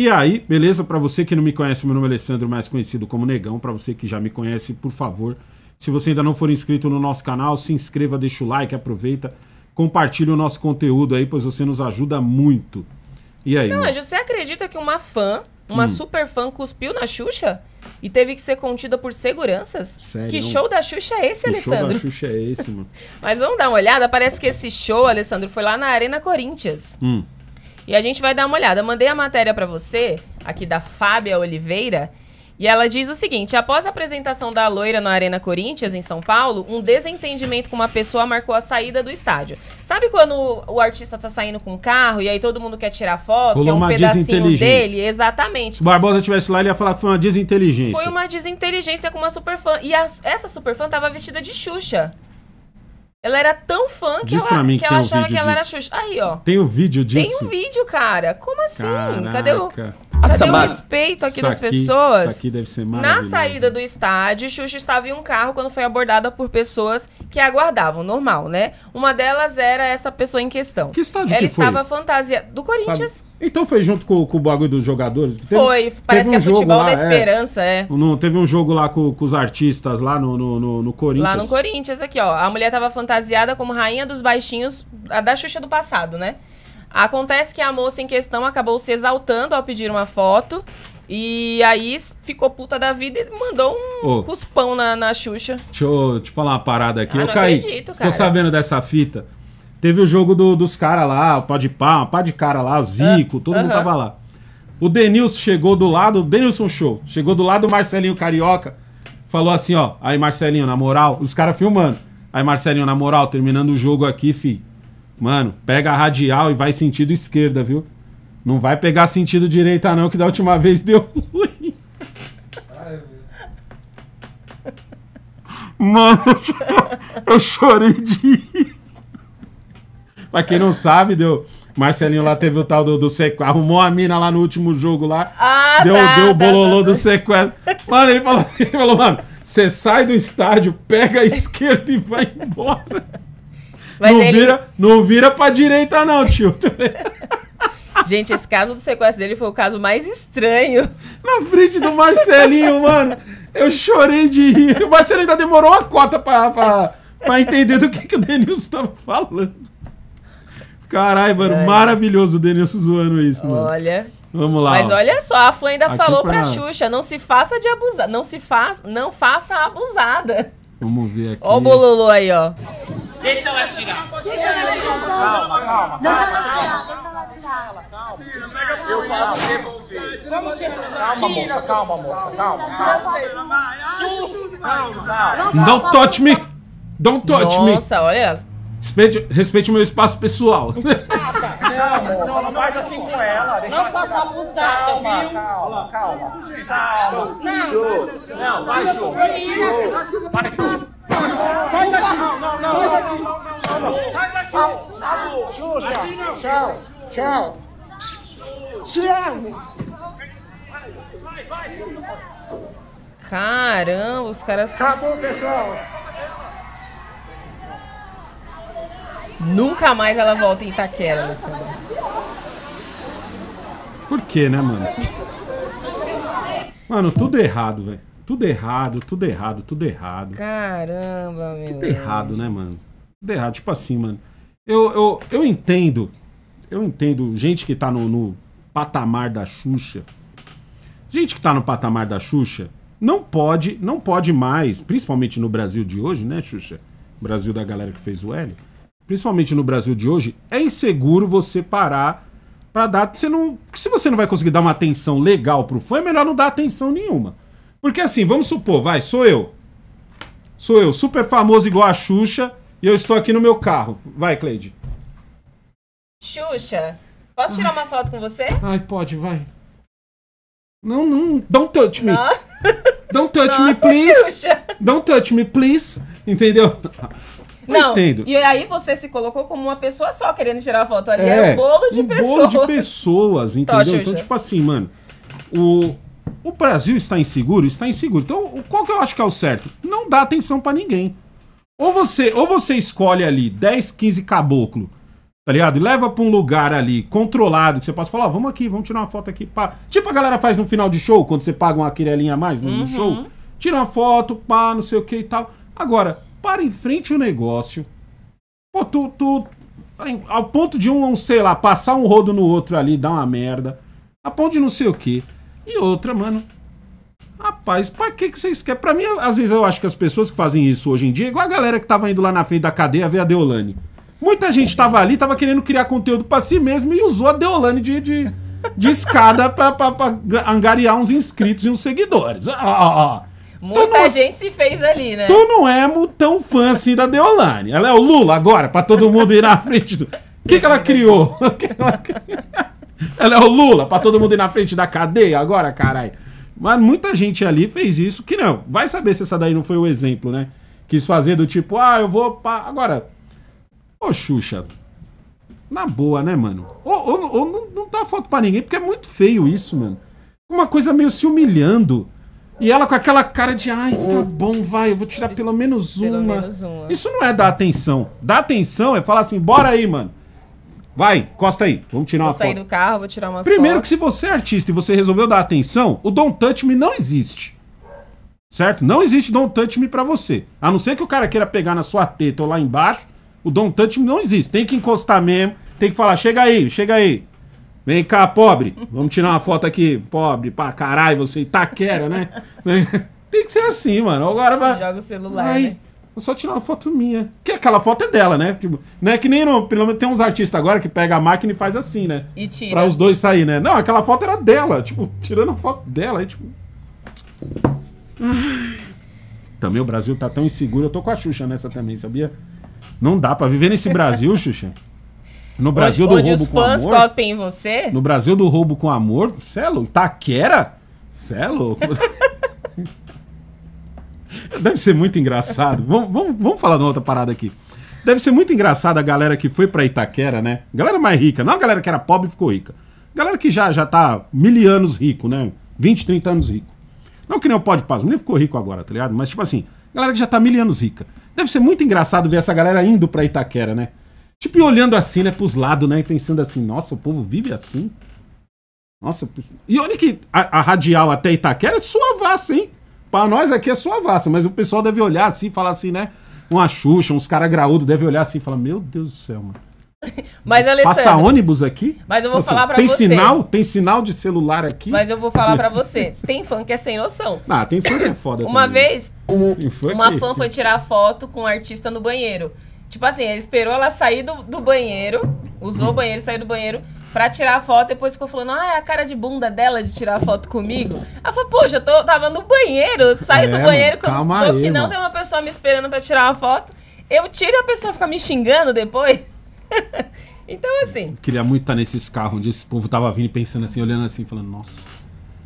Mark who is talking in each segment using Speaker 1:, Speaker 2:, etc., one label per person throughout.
Speaker 1: E aí, beleza? Para você que não me conhece, meu nome é Alessandro, mais conhecido como Negão. Para você que já me conhece, por favor, se você ainda não for inscrito no nosso canal, se inscreva, deixa o like, aproveita, compartilha o nosso conteúdo aí, pois você nos ajuda muito. E aí? Não, mano? você
Speaker 2: acredita que uma fã, uma hum. super fã, cuspiu na Xuxa e teve que ser contida por seguranças? Sério? Que show da Xuxa é esse, que Alessandro? show da
Speaker 1: Xuxa é esse, mano?
Speaker 2: Mas vamos dar uma olhada. Parece que esse show, Alessandro, foi lá na Arena Corinthians. Hum. E a gente vai dar uma olhada. mandei a matéria para você, aqui da Fábia Oliveira. E ela diz o seguinte: após a apresentação da loira na Arena Corinthians, em São Paulo, um desentendimento com uma pessoa marcou a saída do estádio. Sabe quando o artista tá saindo com um carro e aí todo mundo quer tirar foto, Rolou que é um pedacinho dele? Exatamente. Se o
Speaker 1: Barbosa estivesse lá, ele ia falar que foi uma desinteligência. Foi
Speaker 2: uma desinteligência com uma superfã. E a, essa superfã tava vestida de Xuxa. Ela era tão fã que Diz ela, mim que, que ela achava que ela disso. era Xuxa. Aí, ó.
Speaker 1: Tem o um vídeo disso? Tem um
Speaker 2: vídeo, cara. Como assim? Caraca. Cadê o. Cadê o respeito aqui das pessoas? Isso aqui deve ser Na saída do estádio, Xuxa estava em um carro quando foi abordada por pessoas que aguardavam, normal, né? Uma delas era essa pessoa em questão. Que estádio Ela que estava fantasiada. Do Corinthians.
Speaker 1: Sabe? Então foi junto com, com, o bagulho dos jogadores? Teve, foi, parece teve que é é futebol lá, da é. esperança, é. é. No, teve um jogo lá com, com os artistas, lá no, no, no, Corinthians. Lá no
Speaker 2: Corinthians, aqui, ó. A mulher estava fantasiada como rainha dos baixinhos, a da Xuxa do passado, né? Acontece que a moça em questão acabou se exaltando ao pedir uma foto. E aí ficou puta da vida e mandou um Ô, cuspão na, na Xuxa.
Speaker 1: Deixa eu te falar uma parada aqui. Ah, eu não caí. Acredito, cara. Tô sabendo dessa fita. Teve o jogo do, dos caras lá, o pá de pá, pá de cara lá, o Zico, ah, todo uh -huh. mundo tava lá. O Denilson chegou do lado, Denilson Show, chegou do lado do Marcelinho Carioca, falou assim, ó, aí Marcelinho, na moral, os caras filmando. Aí Marcelinho, na moral, terminando o jogo aqui, fi, Mano, pega a radial e vai sentido esquerda, viu? Não vai pegar sentido direita, não, que da última vez deu ruim. Mano, eu chorei de. pra quem não sabe, deu. Marcelinho lá teve o tal do, do sequestro. Arrumou a mina lá no último jogo lá. Ah, tá, deu, tá, deu o tá, bololô tá, do tá. sequestro. Mano, ele falou assim: ele falou, mano, você sai do estádio, pega a esquerda e vai embora. Mas não, ele... vira, não vira pra direita, não, tio.
Speaker 2: Gente, esse caso do sequestro dele foi o caso mais estranho.
Speaker 1: Na frente do Marcelinho, mano. Eu chorei de rir. O Marcelinho ainda demorou uma cota pra, pra, pra entender do que, que o Denilson tava falando. Caralho, mano, Ai. maravilhoso o Denilson zoando isso, mano. Olha. Vamos lá. Mas ó.
Speaker 2: olha só, a fã ainda Aqui falou pra Xuxa: não se faça de abusar. Não se faça. Não faça abusada. Vamos ver aqui. Ó o bololô aí, ó. Deixa ela tirar. Deixa ela tirar. Calma, calma. calma.
Speaker 1: Calma, calma. Eu posso devolver. Calma, moça, calma, moça, calma, calma. Don't touch me. Don't touch Nossa, me. Nossa, olha ela. Respeite, respeite o meu espaço pessoal. Não, não, não faz assim com ela. Deixa não ela passa abusada, viu? Calma, calma. Calma. Não, não, não, não, não, não, Sai daqui! Não, não, não! Sai daqui! Sai daqui! Xuxa! Tchau! Tchau! Tchau! arme! Vai,
Speaker 2: vai! Caramba, os caras. Acabou, pessoal! Nunca mais ela volta em Itaquera, Luciano.
Speaker 1: Por quê, né, mano? Mano, tudo errado, velho tudo errado, tudo errado, tudo errado. Caramba, meu. Tudo errado, né, mano? Tudo errado. Tipo assim, mano. Eu, eu, eu entendo. Eu entendo gente que tá no, no patamar da Xuxa. Gente que tá no patamar da Xuxa não pode, não pode mais, principalmente no Brasil de hoje, né, Xuxa? Brasil da galera que fez o L. Principalmente no Brasil de hoje, é inseguro você parar para dar. Você não, se você não vai conseguir dar uma atenção legal pro fã, é melhor não dar atenção nenhuma. Porque assim, vamos supor, vai, sou eu. Sou eu, super famoso igual a Xuxa, e eu estou aqui no meu carro. Vai, Cleide.
Speaker 2: Xuxa, posso tirar uma foto com você?
Speaker 1: Ai, pode, vai. Não, não, don't touch me. Nossa. Don't touch Nossa, me, please. Xuxa. Don't touch me, please. Entendeu? Não, não, entendo. E
Speaker 2: aí você se colocou como uma pessoa só querendo tirar a foto ali. É, era um bolo de um pessoas. bolo de
Speaker 1: pessoas, entendeu? então, tipo assim, mano, o, o Brasil está inseguro? Está inseguro. Então, qual que eu acho que é o certo? Não dá atenção para ninguém. Ou você, ou você escolhe ali 10, 15 caboclo, tá ligado? E leva para um lugar ali controlado que você possa falar, oh, vamos aqui, vamos tirar uma foto aqui. Pá. Tipo a galera faz no final de show, quando você paga uma quirelinha a mais no uhum. show. Tira uma foto, pá, não sei o que e tal. Agora, para em frente o negócio. Pô, tu, tu, ao ponto de um, sei lá, passar um rodo no outro ali, dar uma merda. A ponto de não sei o que. E outra, mano. Rapaz, pra que, que vocês querem? Pra mim, às vezes eu acho que as pessoas que fazem isso hoje em dia, igual a galera que tava indo lá na frente da cadeia ver a Deolane. Muita gente tava ali, tava querendo criar conteúdo pra si mesmo e usou a Deolane de, de, de escada pra, pra, pra, angariar uns inscritos e uns seguidores. Ah, ah, ah. Muita não,
Speaker 2: é gente se fez ali, né? Tu
Speaker 1: não é tão fã assim da Deolane. Ela é o Lula agora, pra todo mundo ir na frente do. O que, que ela criou? O que ela criou? Ela é o Lula, pra todo mundo ir na frente da cadeia agora, caralho. Mas muita gente ali fez isso que não. Vai saber se essa daí não foi o exemplo, né? Quis fazer do tipo, ah, eu vou. Pra... Agora, ô Xuxa, na boa, né, mano? Ou, ou, ou não, não dá foto pra ninguém, porque é muito feio isso, mano. Uma coisa meio se humilhando. E ela com aquela cara de, ai, tá bom, vai, eu vou tirar pelo menos uma. Pelo menos uma. Isso não é dar atenção. Dar atenção é falar assim, bora aí, mano. Vai, costa aí. Vamos tirar vou uma foto. Vou sair do
Speaker 2: carro, vou tirar uma Primeiro fotos. que
Speaker 1: se você é artista e você resolveu dar atenção, o Don't Touch Me não existe. Certo? Não existe Don't Touch Me pra você. A não ser que o cara queira pegar na sua teta ou lá embaixo, o Don't Touch Me não existe. Tem que encostar mesmo, tem que falar, chega aí, chega aí. Vem cá, pobre. Vamos tirar uma foto aqui, pobre, pra caralho, você Itaquera, tá né? tem que ser assim, mano. Agora vai... Joga o celular, né? só tirar uma foto minha. Que aquela foto é dela, né? Porque, não é que nem no, pelo menos tem uns artistas agora que pega a máquina e faz assim, né? E tira. Pra os dois sair, né? Não, aquela foto era dela, tipo, tirando a foto dela, aí, tipo. Também o Brasil tá tão inseguro. Eu tô com a Xuxa nessa também, sabia? Não dá para viver nesse Brasil, Xuxa. No Brasil onde, do onde roubo os fãs com amor. cospem em você? No Brasil do roubo com amor, cê é louco. Taquera? Cê é louco. Deve ser muito engraçado. Vamos, vamos, vamos falar de outra parada aqui. Deve ser muito engraçado a galera que foi para Itaquera, né? Galera mais rica, não a galera que era pobre e ficou rica. Galera que já, já tá mil anos rico, né? 20, 30 anos rico. Não que nem o Pode Paz, nem ficou rico agora, tá ligado? Mas tipo assim, galera que já tá mil anos rica. Deve ser muito engraçado ver essa galera indo pra Itaquera, né? Tipo, e olhando assim, né, pros lados, né? E pensando assim, nossa, o povo vive assim? Nossa, e olha que a, a radial até Itaquera é suavaça, hein? Pra nós aqui é só suavaça, mas o pessoal deve olhar assim e falar assim, né? Uma Xuxa, uns caras graúdos devem olhar assim e falar: Meu Deus do céu, mano.
Speaker 2: Mas, Passa
Speaker 1: ônibus aqui? Mas eu vou Nossa, falar pra tem você. Tem sinal? Tem sinal de celular aqui? Mas eu vou falar pra você.
Speaker 2: Tem fã que é sem noção. Ah, tem fã que é foda Uma também. vez,
Speaker 1: fã uma fã foi
Speaker 2: tirar foto com um artista no banheiro. Tipo assim, ele esperou ela sair do, do banheiro, usou o banheiro, saiu do banheiro, pra tirar a foto, depois ficou falando, ah, é a cara de bunda dela de tirar a foto comigo. Ela falou, poxa, eu tô, tava no banheiro, saio é, do banheiro, calma tô aí, que não, mano. tem uma pessoa me esperando pra tirar a foto. Eu tiro e a pessoa fica me xingando depois. então, assim. Eu
Speaker 1: queria muito estar nesses carros onde esse povo tava vindo pensando assim, olhando assim, falando, nossa,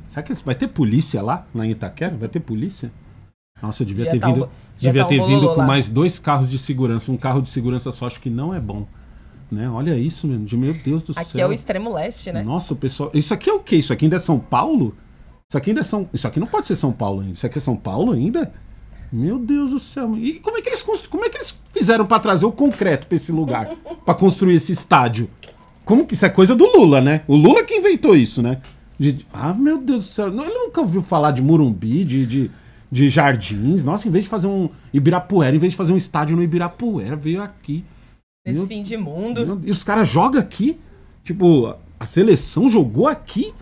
Speaker 1: será que vai ter polícia lá, lá em Itaquera? Vai ter polícia? Nossa, eu devia já ter tá vindo, um, devia tá um ter vindo com lá. mais dois carros de segurança. Um carro de segurança só acho que não é bom né? Olha isso, meu, meu Deus do aqui céu. Aqui é o
Speaker 2: extremo leste, né?
Speaker 1: Nossa, o pessoal. Isso aqui é o quê? Isso aqui ainda é São Paulo? Isso aqui ainda é São. Isso aqui não pode ser São Paulo ainda. Isso aqui é São Paulo ainda? Meu Deus do céu. E como é que eles constru... como é que eles fizeram para trazer o concreto para esse lugar, para construir esse estádio? Como que isso é coisa do Lula, né? O Lula que inventou isso, né? De... Ah, meu Deus do céu. ele nunca ouviu falar de Murumbi, de, de, de jardins. Nossa, em vez de fazer um Ibirapuera, em vez de fazer um estádio no Ibirapuera, veio aqui nesse meu, fim
Speaker 2: de mundo. Meu,
Speaker 1: e os caras jogam aqui? Tipo, a seleção jogou aqui?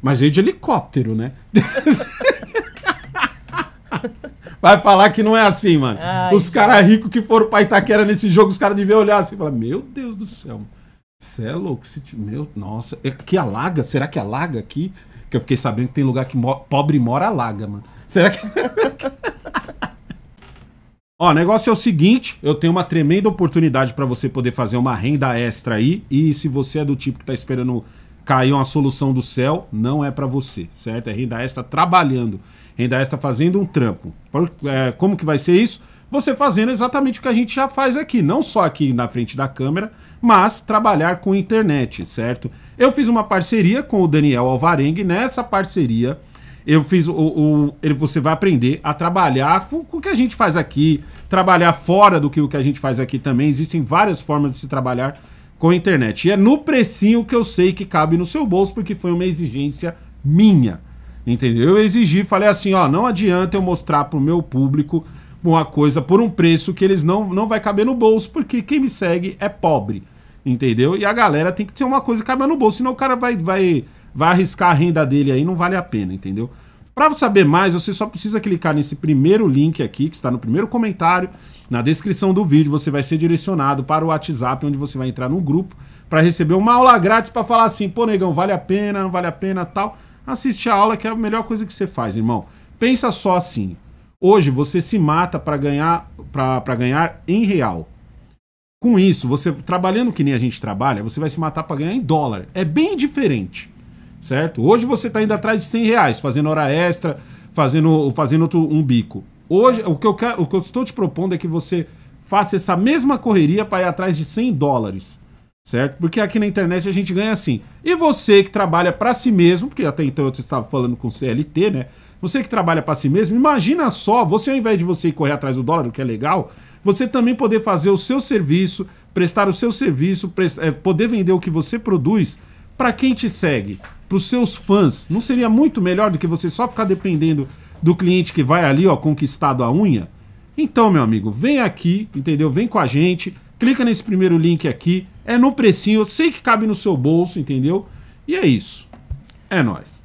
Speaker 1: Mas veio de helicóptero, né? Vai falar que não é assim, mano. Ai, os caras ricos que foram pra Itaquera nesse jogo, os caras deviam olhar assim e falar: Meu Deus do céu, você é louco. Esse meu, nossa, é que alaga? Será que alaga aqui? Que eu fiquei sabendo que tem lugar que mo pobre mora alaga, mano. Será que. Ó, o negócio é o seguinte, eu tenho uma tremenda oportunidade para você poder fazer uma renda extra aí, e se você é do tipo que tá esperando cair uma solução do céu, não é para você, certo? É renda extra trabalhando, renda extra fazendo um trampo. É, como que vai ser isso? Você fazendo exatamente o que a gente já faz aqui, não só aqui na frente da câmera, mas trabalhar com internet, certo? Eu fiz uma parceria com o Daniel Alvarengue, nessa parceria eu fiz o, o ele, você vai aprender a trabalhar com, com, o que a gente faz aqui, trabalhar fora do que o que a gente faz aqui também. Existem várias formas de se trabalhar com a internet. E é no precinho que eu sei que cabe no seu bolso, porque foi uma exigência minha. Entendeu? Eu exigi, falei assim, ó, não adianta eu mostrar pro meu público uma coisa por um preço que eles não não vai caber no bolso, porque quem me segue é pobre. Entendeu? E a galera tem que ter uma coisa que cabe no bolso, senão o cara vai vai vai arriscar a renda dele aí, não vale a pena, entendeu? Para saber mais, você só precisa clicar nesse primeiro link aqui, que está no primeiro comentário, na descrição do vídeo, você vai ser direcionado para o WhatsApp, onde você vai entrar no grupo para receber uma aula grátis para falar assim, pô negão, vale a pena, não vale a pena, tal. Assiste a aula que é a melhor coisa que você faz, irmão. Pensa só assim. Hoje você se mata para ganhar para ganhar em real. Com isso, você trabalhando que nem a gente trabalha, você vai se matar para ganhar em dólar. É bem diferente certo? Hoje você está indo atrás de 100 reais, fazendo hora extra, fazendo, fazendo outro, um bico. Hoje, o que, eu quero, o que eu estou te propondo é que você faça essa mesma correria para ir atrás de 100 dólares, certo? Porque aqui na internet a gente ganha assim. E você que trabalha para si mesmo, porque até então eu estava falando com CLT, né? Você que trabalha para si mesmo, imagina só, você ao invés de você correr atrás do dólar, o que é legal, você também poder fazer o seu serviço, prestar o seu serviço, eh, poder vender o que você produz para quem te segue, para os seus fãs, não seria muito melhor do que você só ficar dependendo do cliente que vai ali, ó, conquistado a unha? Então, meu amigo, vem aqui, entendeu? Vem com a gente, clica nesse primeiro link aqui, é no precinho, eu sei que cabe no seu bolso, entendeu? E é isso. É nós.